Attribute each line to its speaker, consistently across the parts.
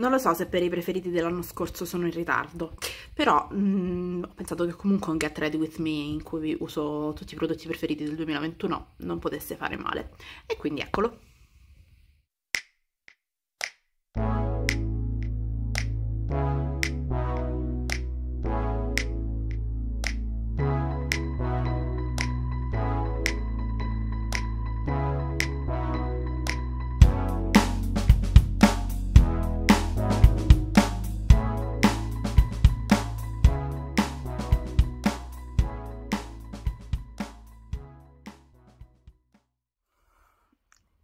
Speaker 1: non lo so se per i preferiti dell'anno scorso sono in ritardo, però mh, mm, ho pensato che comunque un Get Ready With Me in cui uso tutti i prodotti preferiti del 2021 non potesse fare male. E quindi eccolo.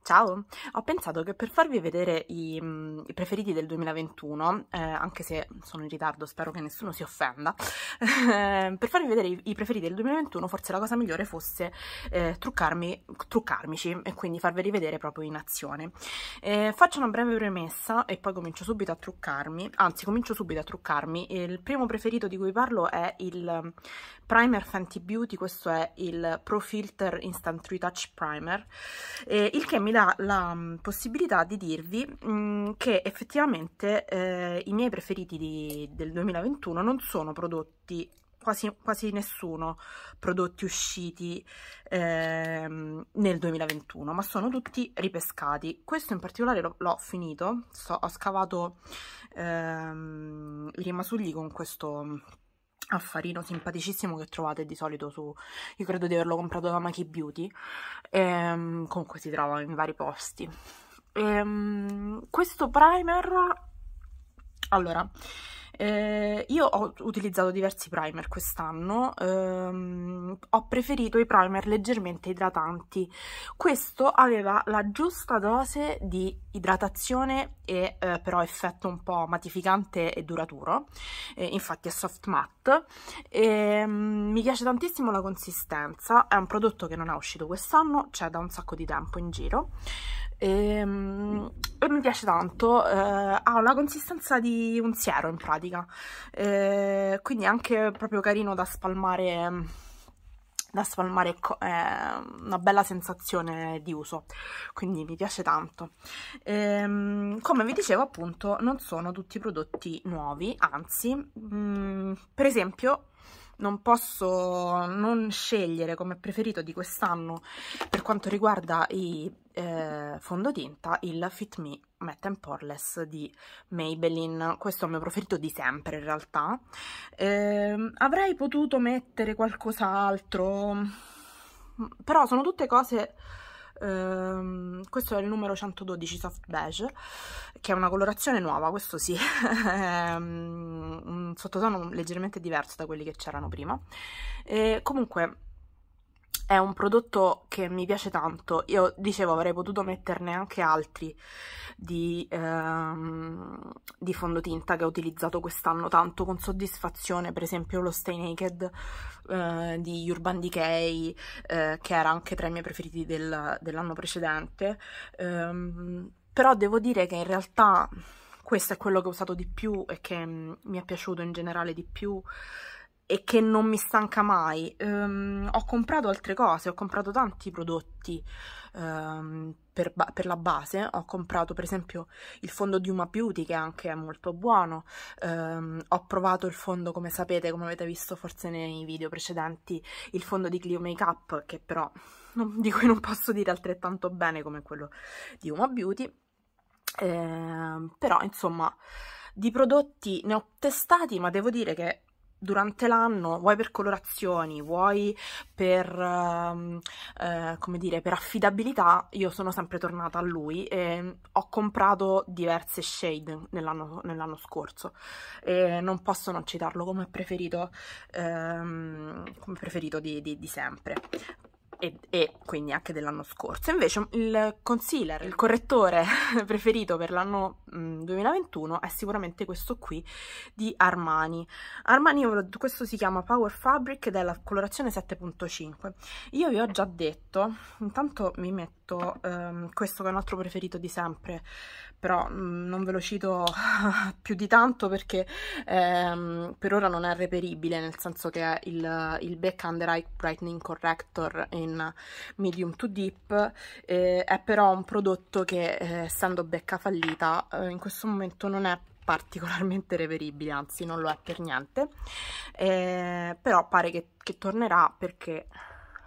Speaker 1: Ciao, ho pensato che per farvi vedere i, mm, i preferiti del 2021, eh, anche se sono in ritardo, spero che nessuno si offenda, eh, per farvi vedere i, i, preferiti del 2021 forse la cosa migliore fosse eh, truccarmi, truccarmici e quindi farveli vedere proprio in azione. Eh, faccio una breve premessa e poi comincio subito a truccarmi, anzi comincio subito a truccarmi. Il primo preferito di cui parlo è il mm, Primer Fenty Beauty, questo è il Pro Filter Instant Retouch Primer, eh, il che mi dà la mm, possibilità di dirvi mh, mm, che effettivamente eh, i miei preferiti di, del 2021 non sono prodotti Quasi, quasi, nessuno prodotti usciti ehm, nel 2021, ma sono tutti ripescati. Questo in particolare l'ho finito, so, ho scavato ehm, i rimasugli con questo mm, affarino simpaticissimo che trovate di solito su io credo di averlo comprato da Maki Beauty e, ehm, comunque si trova in vari posti e, ehm, questo primer allora eh, io ho utilizzato diversi primer quest'anno, ehm, ho preferito i primer leggermente idratanti. Questo aveva la giusta dose di idratazione e eh, però effetto un po' matificante e duraturo, eh, infatti è soft matte. E, mm, mi piace tantissimo la consistenza, è un prodotto che non è uscito quest'anno, c'è da un sacco di tempo in giro e, ehm, e mi piace tanto, eh, ha la consistenza di un siero in pratica, eh, quindi è anche proprio carino da spalmare, da spalmare è eh, una bella sensazione di uso, quindi mi piace tanto. E, ehm, come vi dicevo appunto non sono tutti prodotti nuovi, anzi mh, mm, per esempio non posso non scegliere come preferito di quest'anno per quanto riguarda i eh, fondotinta il Fit Me Matte Poreless di Maybelline, questo è il mio preferito di sempre in realtà. Eh, avrei potuto mettere qualcos'altro, però sono tutte cose ehm, questo è il numero 112 soft beige che è una colorazione nuova questo sì ehm, un sottotono leggermente diverso da quelli che c'erano prima e comunque è un prodotto che mi piace tanto. Io dicevo avrei potuto metterne anche altri di, ehm, di fondotinta che ho utilizzato quest'anno tanto con soddisfazione, per esempio lo Stay Naked eh, di Urban Decay, eh, che era anche tra i miei preferiti del, dell'anno precedente. Um, però devo dire che in realtà questo è quello che ho usato di più e che mh, mm, mi è piaciuto in generale di più e che non mi stanca mai. Um, ho comprato altre cose, ho comprato tanti prodotti um, per, per, la base, ho comprato per esempio il fondo di Uma Beauty che anche è molto buono, um, ho provato il fondo come sapete, come avete visto forse nei video precedenti, il fondo di Clio Makeup che però non, di cui non posso dire altrettanto bene come quello di Uma Beauty, eh, però insomma di prodotti ne ho testati ma devo dire che durante l'anno, vuoi per colorazioni, vuoi per, ehm, eh, come dire, per affidabilità, io sono sempre tornata a lui e ho comprato diverse shade nell'anno nell scorso e non posso non citarlo come preferito, ehm, come preferito di, di, di sempre. E, e, quindi anche dell'anno scorso. Invece il concealer, il correttore preferito per l'anno 2021 mm, è sicuramente questo qui di Armani. Armani, questo si chiama Power Fabric ed è la colorazione 7.5. Io vi ho già detto, intanto mi metto ehm, questo che è un altro preferito di sempre, però mm, non ve lo cito più di tanto perché ehm, per ora non è reperibile, nel senso che è il, il Beck Under Eye Brightening Corrector in medium to deep, eh, è però un prodotto che eh, essendo Becca fallita eh, eh, in questo momento non è particolarmente reperibile, anzi non lo è per niente, eh, però pare che, che tornerà perché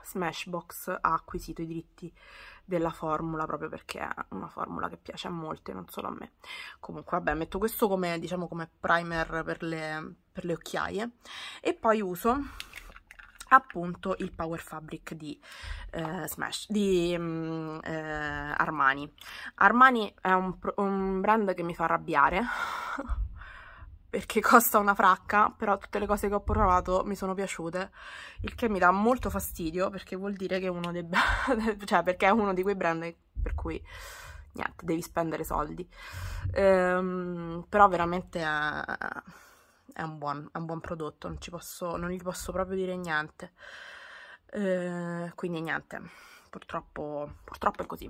Speaker 1: Smashbox ha acquisito i diritti della formula proprio perché è una formula che piace a molte, non solo a me. Comunque vabbè, metto questo come, diciamo, come primer per le, per le occhiaie e poi uso appunto il Power Fabric di eh, Smash, di mm, eh, Armani. Armani è un, un brand che mi fa arrabbiare perché costa una fracca, però tutte le cose che ho provato mi sono piaciute, il che mi dà molto fastidio perché vuol dire che uno dei cioè perché è uno di quei brand per cui niente, devi spendere soldi. Ehm, però veramente è, è un buon, è un buon prodotto, non, ci posso, non gli posso proprio dire niente. Eh, quindi niente, purtroppo, purtroppo è così.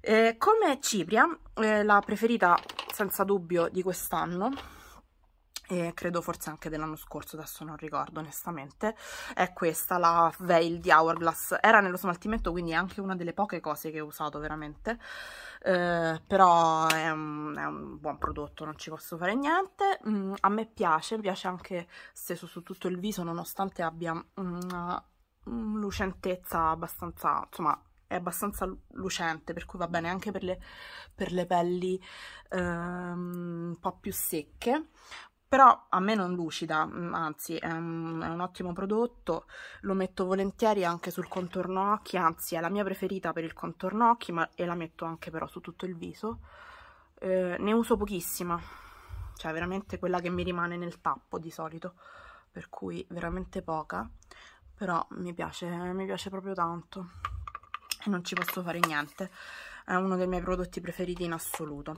Speaker 1: Eh, come Cipria, eh, la preferita senza dubbio di quest'anno, e credo forse anche dell'anno scorso, adesso non ricordo onestamente, è questa la Veil di Hourglass, era nello smaltimento quindi è anche una delle poche cose che ho usato veramente, eh, però è un, è un, buon prodotto, non ci posso fare niente, mm, a me piace, piace anche steso su tutto il viso nonostante abbia una mm, lucentezza abbastanza, insomma è abbastanza lucente, per cui va bene anche per le, per le pelli ehm, un po' più secche però a me non lucida, mm, anzi è un, è un, ottimo prodotto, lo metto volentieri anche sul contorno occhi, anzi è la mia preferita per il contorno occhi ma, e la metto anche però su tutto il viso, eh, ne uso pochissima, cioè veramente quella che mi rimane nel tappo di solito, per cui veramente poca, però mi piace, mi piace proprio tanto e non ci posso fare niente è uno dei miei prodotti preferiti in assoluto.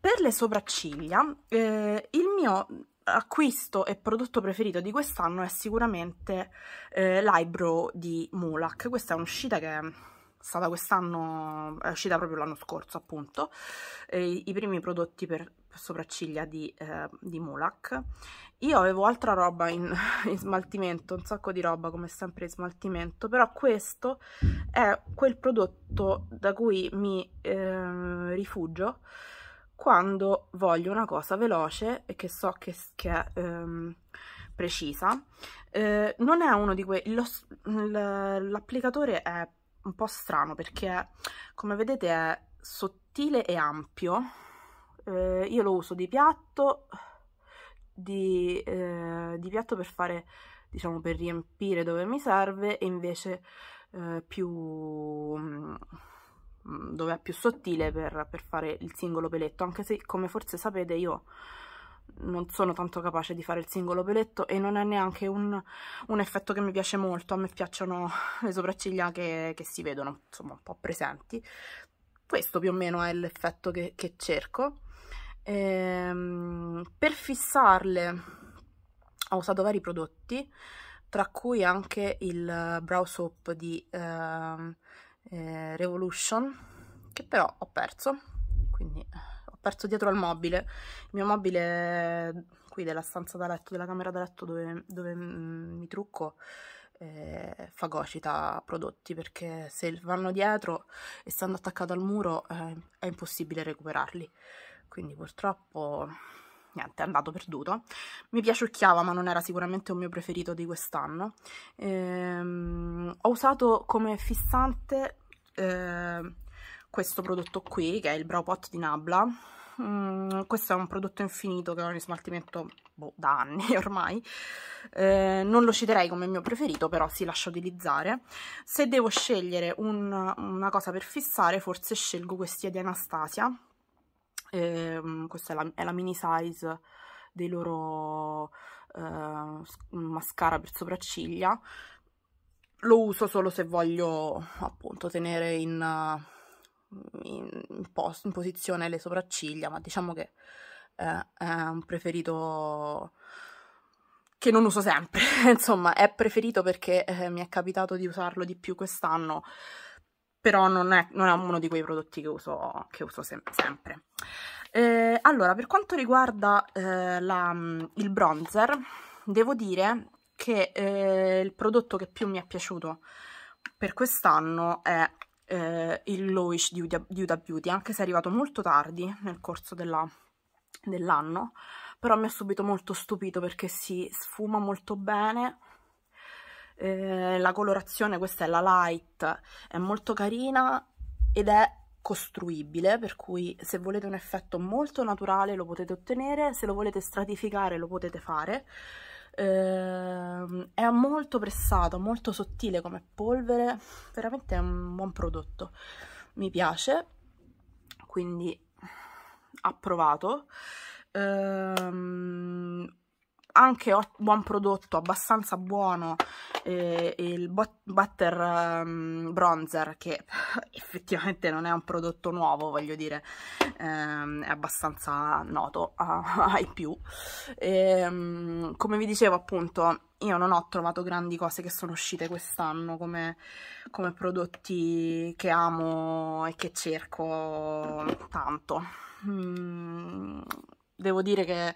Speaker 1: Per le sopracciglia, eh, il mio acquisto e prodotto preferito di quest'anno è sicuramente eh, l'Eyebrow di Mulak. Questa è un'uscita che è stata quest'anno, è uscita proprio l'anno scorso appunto, eh, i primi prodotti per sopracciglia di, eh, di Mulak. Io avevo altra roba in, in, smaltimento, un sacco di roba come sempre in smaltimento, però questo è quel prodotto da cui mi eh, rifugio quando voglio una cosa veloce e che so che, che è ehm, precisa. Eh, non è uno di quei... L'applicatore è un po' strano perché, come vedete, è sottile e ampio. Eh, io lo uso di piatto, di, eh, di, piatto per fare, diciamo, per riempire dove mi serve e invece eh, più mm, dove è più sottile per, per fare il singolo peletto, anche se come forse sapete io non sono tanto capace di fare il singolo peletto e non è neanche un, un effetto che mi piace molto, a me piacciono le sopracciglia che, che si vedono, insomma un po' presenti. Questo più o meno è l'effetto che, che, cerco. Ehm, per fissarle ho usato vari prodotti, tra cui anche il Brow Soap di eh, eh, Revolution che però ho perso quindi eh, ho perso dietro al mobile il mio mobile eh, qui della stanza da letto della camera da letto dove, dove mm, mi trucco eh, fagocita prodotti perché se vanno dietro essendo attaccato al muro eh, è impossibile recuperarli quindi purtroppo niente, è andato perduto. Mi piaciucchiava, ma non era sicuramente un mio preferito di quest'anno. Ehm, ho usato come fissante eh, questo prodotto qui che è il Brow Pot di Nabla mm, questo è un prodotto infinito che ho in smaltimento boh, da anni ormai eh, non lo citerei come mio preferito però si lascia utilizzare se devo scegliere un, una cosa per fissare forse scelgo questi di Anastasia eh, questa è la, è la mini size dei loro eh, mascara per sopracciglia lo uso solo se voglio appunto tenere in, in, in, in posizione le sopracciglia, ma diciamo che eh, è un preferito che non uso sempre, insomma è preferito perché eh, mi è capitato di usarlo di più quest'anno, però non è, non è, uno di quei prodotti che uso, che uso sem- sempre. Eh, allora, per quanto riguarda eh, la, il bronzer, devo dire che eh, il prodotto che più mi è piaciuto per quest'anno è eh, il Lowish di Uda, di Uda Beauty, anche se è arrivato molto tardi nel corso dell'anno, dell però mi ha subito molto stupito perché si sfuma molto bene, eh, la colorazione, questa è la light, è molto carina ed è costruibile, per cui se volete un effetto molto naturale lo potete ottenere, se lo volete stratificare lo potete fare, eh, è molto pressato, molto sottile come polvere, veramente è un buon prodotto, mi piace, quindi approvato. Eh, anche buon prodotto, abbastanza buono, eh, il Butter um, Bronzer, che effettivamente non è un prodotto nuovo, voglio dire, ehm, è abbastanza noto ai più. E, ehm, come vi dicevo appunto, io non ho trovato grandi cose che sono uscite quest'anno come, come prodotti che amo e che cerco tanto. Mm, devo dire che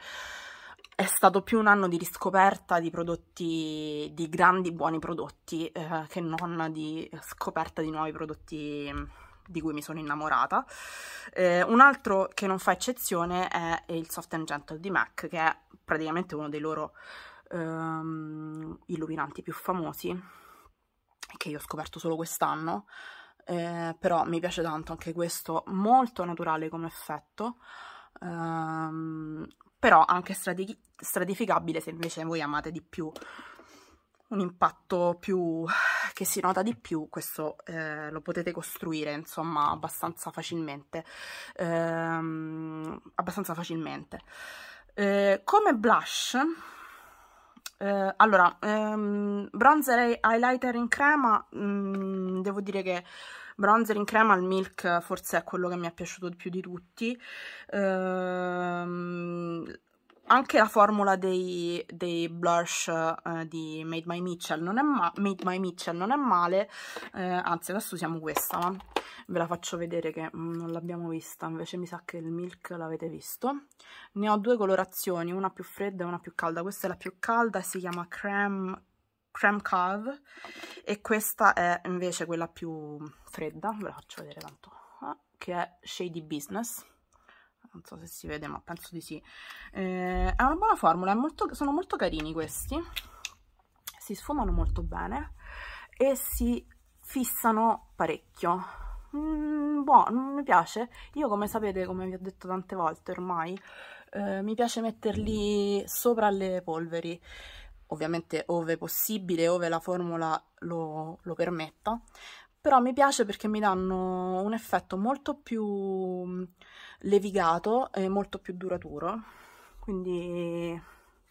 Speaker 1: è stato più un anno di riscoperta di prodotti, di grandi buoni prodotti, eh, che non di scoperta di nuovi prodotti mm, di cui mi sono innamorata. Eh, un altro che non fa eccezione è il Soft and Gentle di MAC, che è praticamente uno dei loro ehm, illuminanti più famosi, che io ho scoperto solo quest'anno, eh, però mi piace tanto anche questo, molto naturale come effetto. Ehm, però anche strati stratificabile se invece voi amate di più un impatto più che si nota di più, questo eh, lo potete costruire insomma abbastanza facilmente, ehm, abbastanza facilmente. Eh, come blush, eh, allora ehm, bronzer e highlighter in crema, mh, mm, devo dire che bronzer in crema il milk forse è quello che mi è piaciuto di più di tutti, ehm, anche la formula dei, dei blush uh, di Made by Mitchell non è, ma Made by Mitchell non è male, eh, anzi adesso usiamo questa, ma ve la faccio vedere che non l'abbiamo vista, invece mi sa che il milk l'avete visto. Ne ho due colorazioni, una più fredda e una più calda, questa è la più calda, e si chiama Creme, creme Cave e questa è invece quella più fredda, ve la faccio vedere tanto, eh, che è Shady Business non so se si vede ma penso di sì eh, è una buona formula molto, sono molto carini questi si sfumano molto bene e si fissano parecchio mm, buono, mi piace io come sapete, come vi ho detto tante volte ormai eh, mi piace metterli mm. sopra le polveri ovviamente ove possibile, ove la formula lo, lo permetta però mi piace perché mi danno un effetto molto più levigato e molto più duraturo, quindi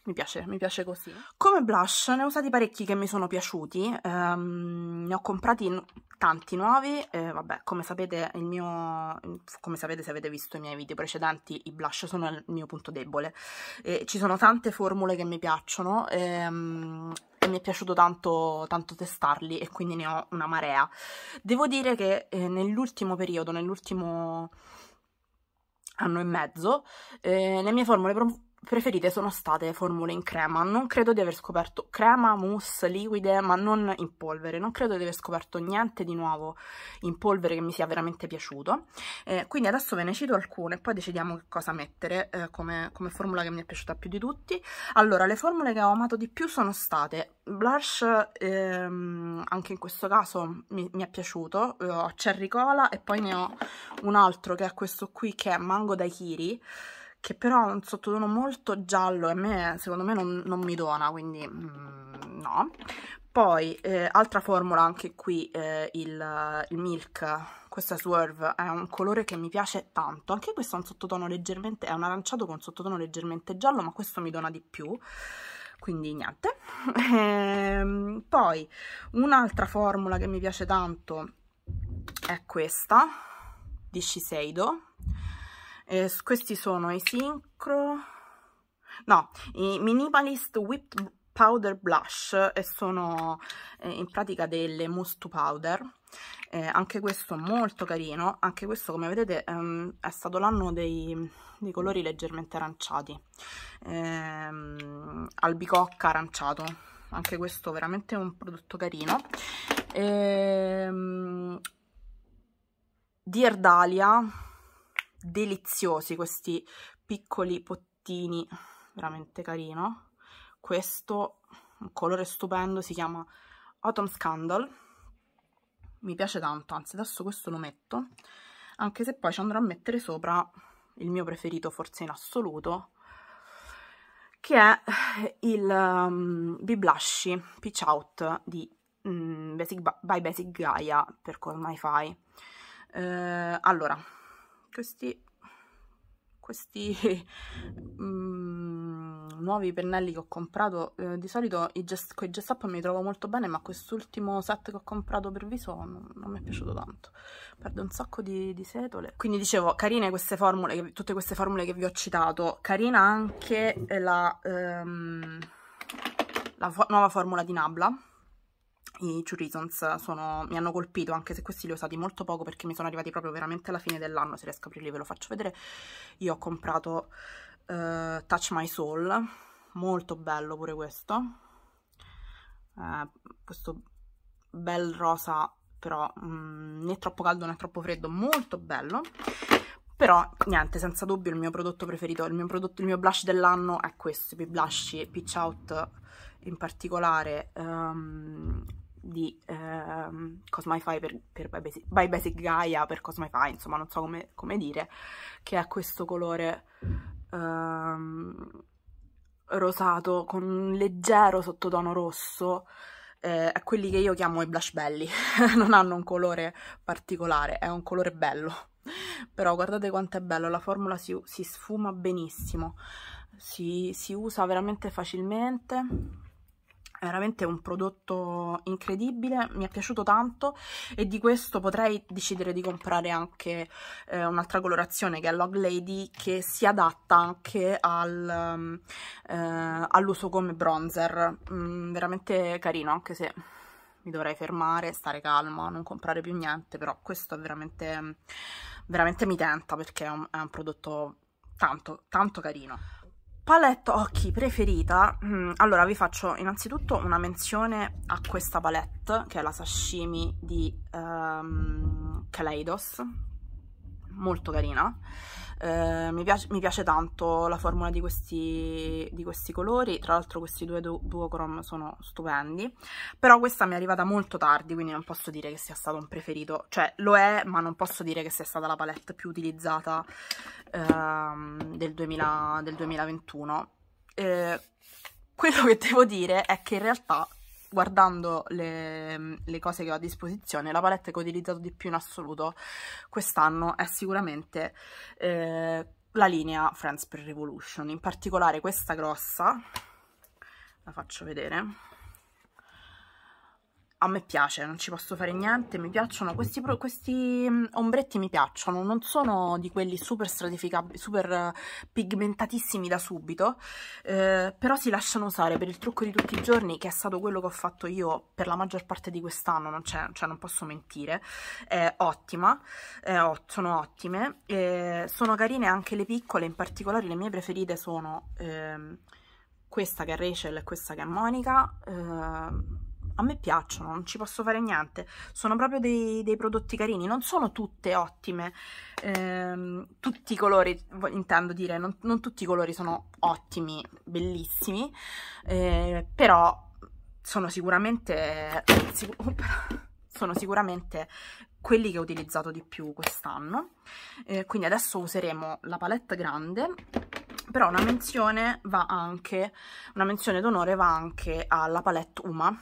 Speaker 1: mi piace, mi piace così. Come blush ne ho usati parecchi che mi sono piaciuti, um, ne ho comprati tanti nuovi, eh, vabbè come sapete, mio, come sapete se avete visto i miei video precedenti i blush sono il mio punto debole, eh, ci sono tante formule che mi piacciono ehm, e mi è piaciuto tanto, tanto, testarli e quindi ne ho una marea. Devo dire che eh, nell'ultimo periodo, nell'ultimo anno e mezzo, eh, le mie formule preferite sono state formule in crema, non credo di aver scoperto crema, mousse, liquide, ma non in polvere, non credo di aver scoperto niente di nuovo in polvere che mi sia veramente piaciuto, eh, quindi adesso ve ne cito alcune e poi decidiamo che cosa mettere eh, come, come, formula che mi è piaciuta più di tutti. Allora, le formule che ho amato di più sono state blush, ehm, anche in questo caso mi, mi è piaciuto, eh, ho cherry cola e poi ne ho un altro che è questo qui che è mango daiquiri, che però ha un sottotono molto giallo e a me, secondo me, non, non mi dona, quindi mm, no. Poi, eh, altra formula, anche qui, eh, il, il, Milk, questa Swerve, è un colore che mi piace tanto. Anche questo ha un sottotono leggermente, è un aranciato con un sottotono leggermente giallo, ma questo mi dona di più quindi niente ehm, poi un'altra formula che mi piace tanto è questa di Shiseido eh, questi sono i Syncro, no, i Minimalist Whipped Powder Blush e sono eh, in pratica delle mousse to powder, eh, anche questo molto carino, anche questo come vedete ehm, è stato l'anno dei, dei, colori leggermente aranciati, ehm, albicocca aranciato, anche questo veramente un prodotto carino. Ehm, Dear Dahlia, deliziosi questi piccoli pottini, veramente carino. Questo, un colore stupendo, si chiama Autumn Scandal, mi piace tanto, anzi adesso questo lo metto, anche se poi ci andrò a mettere sopra il mio preferito forse in assoluto, che è il um, B-Blushy Peach Out di um, Basic by Basic Gaia, per Call My Fai. Eh, allora, questi questi mm, nuovi pennelli che ho comprato eh, di solito i gest, con i just up mi trovo molto bene ma quest'ultimo set che ho comprato per viso non, non mi è piaciuto tanto perde un sacco di, di, setole quindi dicevo carine queste formule tutte queste formule che vi ho citato carina anche la, ehm, la fo nuova formula di Nabla i Churizons sono, mi hanno colpito anche se questi li ho usati molto poco perché mi sono arrivati proprio veramente alla fine dell'anno se riesco a aprirli ve lo faccio vedere io ho comprato uh, Touch My Soul molto bello pure questo uh, questo bel rosa però mh, mm, né troppo caldo né troppo freddo molto bello però niente, senza dubbio il mio prodotto preferito, il mio, prodotto, il mio blush dell'anno è questo, i blush Peach Out in particolare um, di ehm, Cosmify per, per by, Basic, by, Basic, Gaia per Cosmify, insomma non so come, come dire, che è questo colore ehm, rosato con un leggero sottotono rosso, eh, è quelli che io chiamo i blush belly, non hanno un colore particolare, è un colore bello, però guardate quanto è bello, la formula si, si sfuma benissimo, si, si usa veramente facilmente è veramente un prodotto incredibile, mi è piaciuto tanto e di questo potrei decidere di comprare anche eh, un'altra colorazione che è Log Lady che si adatta anche al, mm, eh, all'uso come bronzer, mm, veramente carino anche se mi dovrei fermare, stare calma, non comprare più niente, però questo veramente, veramente mi tenta perché è un, è un prodotto tanto, tanto carino palette occhi preferita, mm, allora vi faccio innanzitutto una menzione a questa palette che è la sashimi di um, Kaleidos, molto carina. Eh, mi, piace, mi, piace, tanto la formula di questi, di questi colori tra l'altro questi due du duochrome sono stupendi però questa mi è arrivata molto tardi quindi non posso dire che sia stato un preferito cioè lo è ma non posso dire che sia stata la palette più utilizzata ehm, del, 2000, del, 2021 eh, quello che devo dire è che in realtà guardando le, le, cose che ho a disposizione, la palette che ho utilizzato di più in assoluto quest'anno è sicuramente eh, la linea Friends per Revolution, in particolare questa grossa, la faccio vedere, a me piace, non ci posso fare niente, mi piacciono, questi, questi mm, ombretti mi piacciono, non sono di quelli super stratificabili, super pigmentatissimi da subito, eh, però si lasciano usare per il trucco di tutti i giorni, che è stato quello che ho fatto io per la maggior parte di quest'anno, non, cioè non posso mentire, è ottima, è ott sono ottime, eh, sono carine anche le piccole, in particolare le mie preferite sono eh, questa che è Rachel e questa che è Monica, ehm, a me piacciono, non ci posso fare niente, sono proprio dei, dei prodotti carini, non sono tutte ottime, ehm, tutti i colori, intendo dire, non, non, tutti i colori sono ottimi, bellissimi, eh, però sono sicuramente, sicur oh, sono sicuramente quelli che ho utilizzato di più quest'anno, eh, quindi adesso useremo la palette grande, però una menzione va anche, una menzione d'onore va anche alla palette Uma,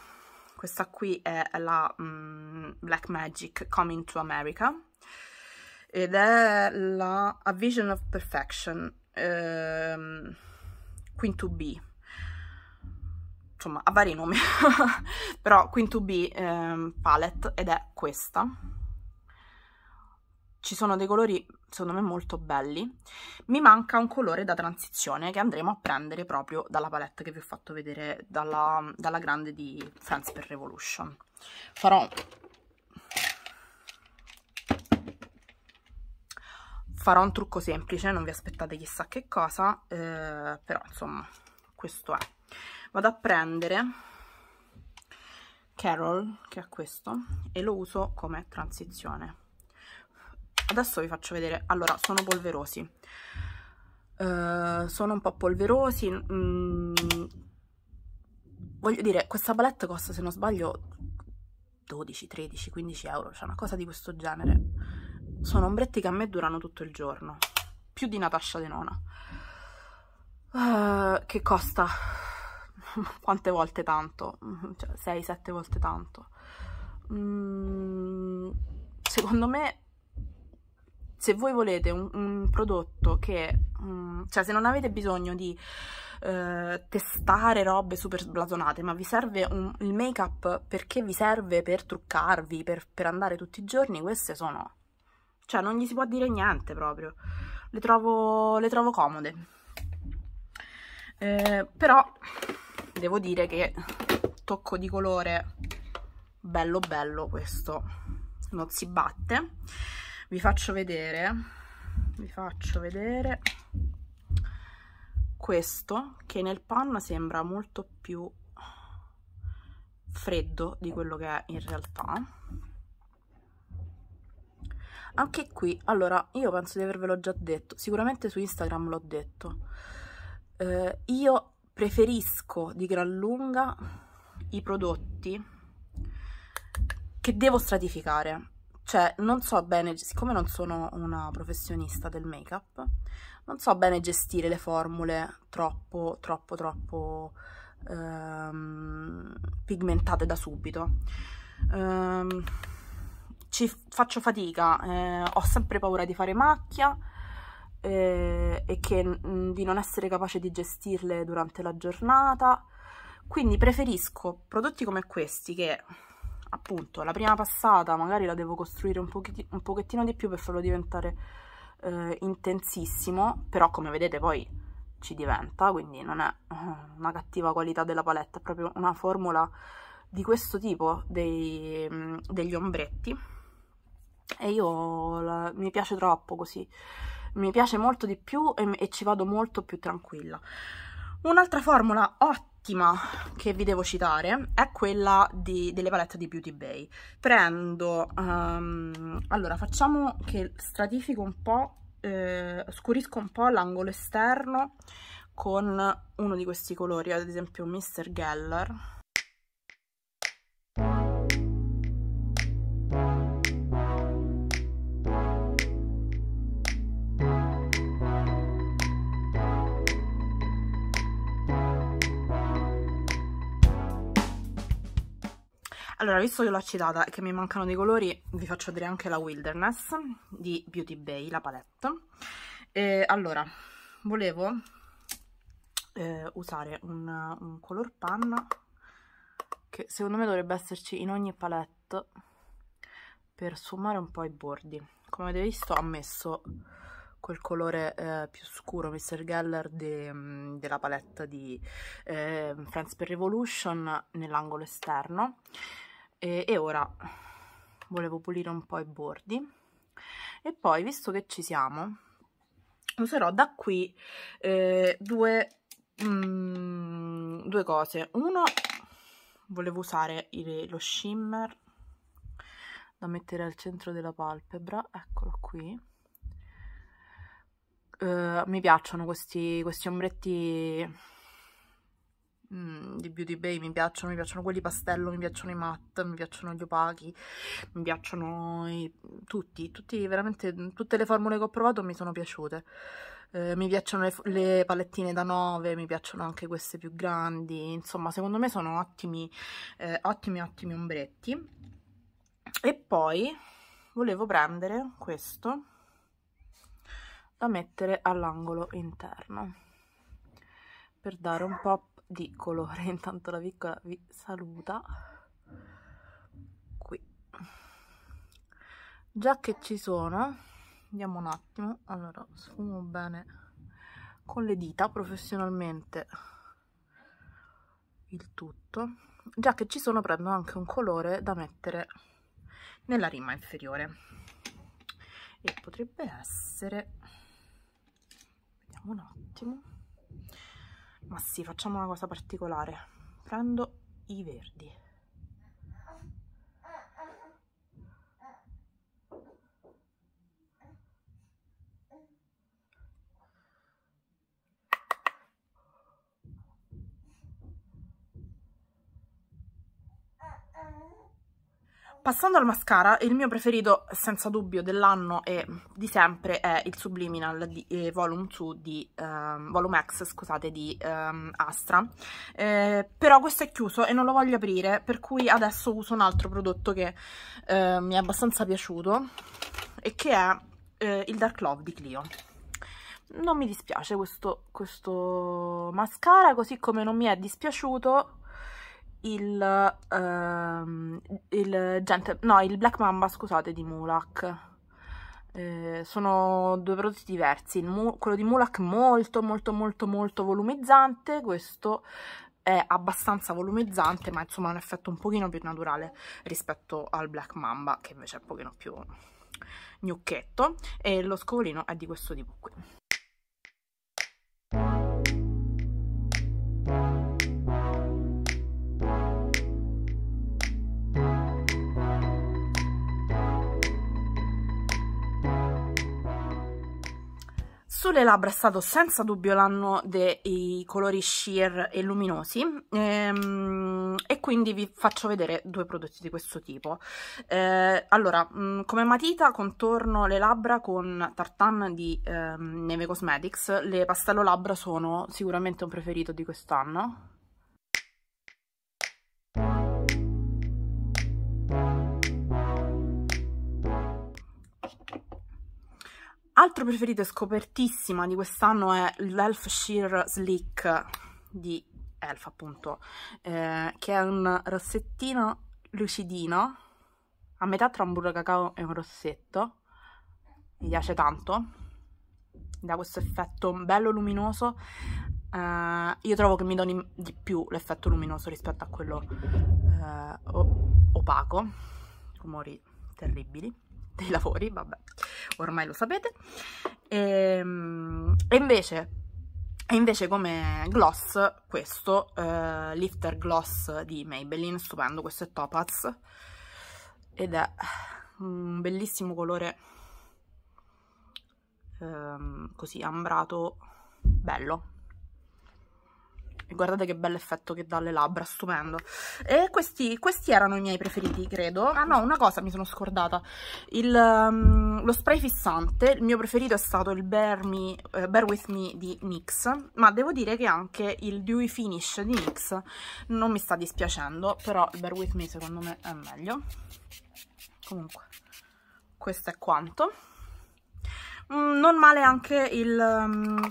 Speaker 1: questa qui è la mm, Black Magic Coming to America ed è la A Vision of Perfection ehm, to Be insomma ha vari nomi però Quinto B ehm, palette ed è questa ci sono dei colori secondo me molto belli. Mi manca un colore da transizione che andremo a prendere proprio dalla palette che vi ho fatto vedere dalla, dalla grande di Friends per Revolution. Farò... Farò un trucco semplice, non vi aspettate chissà che cosa, eh, però insomma questo è. Vado a prendere Carol, che è questo, e lo uso come transizione adesso vi faccio vedere allora sono polverosi uh, sono un po' polverosi mm, voglio dire questa palette costa se non sbaglio 12 13 15 euro cioè una cosa di questo genere sono ombretti che a me durano tutto il giorno più di Natascia De Nona uh, che costa quante volte tanto cioè 6-7 volte tanto mm, secondo me se voi volete un, un prodotto che, um, cioè se non avete bisogno di uh, testare robe super sblasonate, ma vi serve un, il make-up perché vi serve per truccarvi, per, per andare tutti i giorni, queste sono, cioè non gli si può dire niente proprio, le trovo, le trovo comode. Eh, però devo dire che tocco di colore bello bello questo non si batte vi faccio vedere vi faccio vedere questo che nel panna sembra molto più freddo di quello che è in realtà anche qui allora io penso di avervelo già detto sicuramente su instagram l'ho detto eh, io preferisco di gran lunga i prodotti che devo stratificare cioè non so bene, siccome non sono una professionista del make-up, non so bene gestire le formule troppo, troppo, troppo ehm, pigmentate da subito. Ehm, ci faccio fatica, eh, ho sempre paura di fare macchia eh, e che, mh, di non essere capace di gestirle durante la giornata, quindi preferisco prodotti come questi che appunto la prima passata magari la devo costruire un, pochetti, un pochettino di più per farlo diventare eh, intensissimo però come vedete poi ci diventa quindi non è eh, una cattiva qualità della palette è proprio una formula di questo tipo dei, mm, degli ombretti e io la, mi piace troppo così mi piace molto di più e, e ci vado molto più tranquilla un'altra formula ottima ultima che vi devo citare è quella di, delle palette di Beauty Bay. Prendo, um, allora facciamo che stratifico un po', eh, scurisco un po' l'angolo esterno con uno di questi colori, ad esempio Mr. Geller, allora visto che l'ho citata e che mi mancano dei colori vi faccio vedere anche la Wilderness di Beauty Bay, la palette e allora volevo eh, usare un, un color panna che secondo me dovrebbe esserci in ogni palette per sfumare un po' i bordi come avete visto ho messo quel colore eh, più scuro Mr. Geller de, mm, della palette di eh, Friends per Revolution nell'angolo esterno e, e ora volevo pulire un po' i bordi e poi visto che ci siamo userò da qui eh, due, mm, due, cose uno volevo usare il, lo shimmer da mettere al centro della palpebra eccolo qui eh, mi piacciono questi, questi ombretti mm, di Beauty Bay, mi piacciono, mi piacciono quelli pastello, mi piacciono i matte, mi piacciono gli opachi, mi piacciono i, tutti, tutti, veramente tutte le formule che ho provato mi sono piaciute. Eh, mi piacciono le, le, palettine da 9, mi piacciono anche queste più grandi, insomma secondo me sono ottimi, eh, ottimi, ottimi ombretti. E poi volevo prendere questo da mettere all'angolo interno per dare un po' di colore. Intanto la piccola vi saluta. Qui. Già che ci sono, andiamo un attimo. Allora, sfumo bene con le dita professionalmente il tutto. Già che ci sono prendo anche un colore da mettere nella rima inferiore. E potrebbe essere un attimo ma sì facciamo una cosa particolare prendo i verdi Passando al mascara, il mio preferito senza dubbio dell'anno e di sempre è il Subliminal di, eh, Volume 2 di ehm, Volume X, scusate, di ehm, Astra. Eh, però questo è chiuso e non lo voglio aprire, per cui adesso uso un altro prodotto che eh, mi è abbastanza piaciuto e che è eh, il Dark Love di Clio. Non mi dispiace questo, questo mascara, così come non mi è dispiaciuto il, ehm, il, gente, no, il Black Mamba, scusate, di Mulak. Eh, sono due prodotti diversi, Mu, quello di Mulak molto molto molto molto volumizzante, questo è abbastanza volumizzante ma insomma ha un effetto un pochino più naturale rispetto al Black Mamba che invece è un pochino più gnucchetto e lo scovolino è di questo tipo qui. sulle labbra è stato senza dubbio l'anno dei colori sheer e luminosi ehm, e quindi vi faccio vedere due prodotti di questo tipo. Eh, allora, mm, come matita contorno le labbra con Tartan di ehm, Neve Cosmetics, le pastello labbra sono sicuramente un preferito di quest'anno Altro preferito e scopertissima di quest'anno è l'Elf Sheer Slick di Elf appunto, eh, che è un rossettino lucidino, a metà tra un burro cacao e un rossetto, mi piace tanto, dà questo effetto bello luminoso, eh, io trovo che mi doni di più l'effetto luminoso rispetto a quello eh, opaco, rumori terribili dei lavori, vabbè, ormai lo sapete. E, ehm, e invece, invece come gloss questo, eh, Lifter Gloss di Maybelline, stupendo, questo è Topaz, ed è un bellissimo colore ehm, così ambrato, bello, e guardate che bello effetto che dà alle labbra, stupendo. E questi, questi erano i miei preferiti, credo. Ah no, una cosa mi sono scordata. Il, um, lo spray fissante, il mio preferito è stato il Bear, Me, eh, Bear With Me di NYX, ma devo dire che anche il Dewy Finish di NYX non mi sta dispiacendo, però il Bear With Me secondo me è meglio. Comunque, questo è quanto. Mm, non male anche il... Um,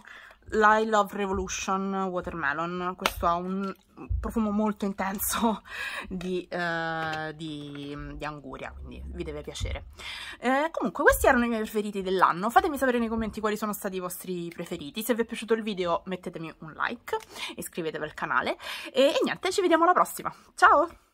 Speaker 1: la Love Revolution Watermelon, questo ha un profumo molto intenso di, eh, di, di anguria, quindi vi deve piacere. Eh, comunque questi erano i miei preferiti dell'anno, fatemi sapere nei commenti quali sono stati i vostri preferiti, se vi è piaciuto il video mettetemi un like, iscrivetevi al canale e, e niente, ci vediamo alla prossima, ciao!